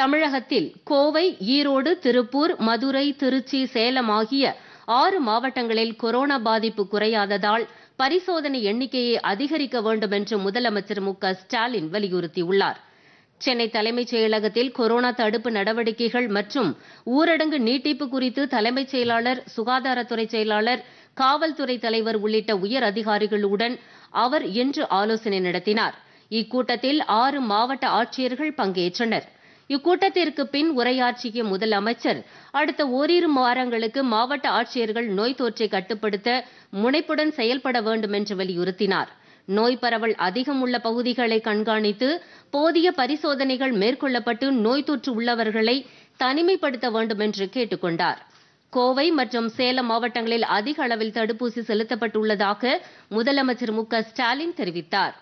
தமிழகத்தில் கோவை ஈரோடு திருப்பூர் மதுரை திருச்சி சேலம் ஆகிய ஆறு மாவட்டங்களில் கொரோனா பாதிப்பு குறையாததால் பரிசோதனை எண்ணிக்கையை அதிகரிக்க வேண்டும் என்று முதலமைச்சர் மு ஸ்டாலின் வலியுறுத்தியுள்ளார் சென்னை தலைமைச் செயலகத்தில் கொரோனா தடுப்பு நடவடிக்கைகள் மற்றும் ஊரடங்கு நீட்டிப்பு குறித்து தலைமைச் செயலாளர் சுகாதாரத்துறை செயலாளர் காவல்துறை தலைவர் உள்ளிட்ட உயர் அதிகாரிகளுடன் அவர் இன்று ஆலோசனை நடத்தினார் இக்கூட்டத்தில் ஆறு மாவட்ட ஆட்சியர்கள் பங்கேற்றனா் இக்கூட்டத்திற்கு பின் உரையாற்றிய முதலமைச்சர் அடுத்த ஓரிரு வாரங்களுக்கு மாவட்ட ஆட்சியர்கள் நோய் தொற்றை கட்டுப்படுத்த முனைப்புடன் செயல்பட வேண்டும் என்று வலியுறுத்தினார் நோய் பரவல் அதிகம் உள்ள பகுதிகளை கண்காணித்து போதிய பரிசோதனைகள் மேற்கொள்ளப்பட்டு நோய் தொற்று உள்ளவர்களை தனிமைப்படுத்த வேண்டும் என்று கொண்டார் கோவை மற்றும் சேலம் மாவட்டங்களில் அதிக அளவில் தடுப்பூசி செலுத்தப்பட்டுள்ளதாக முதலமைச்சர் மு ஸ்டாலின் தெரிவித்தார்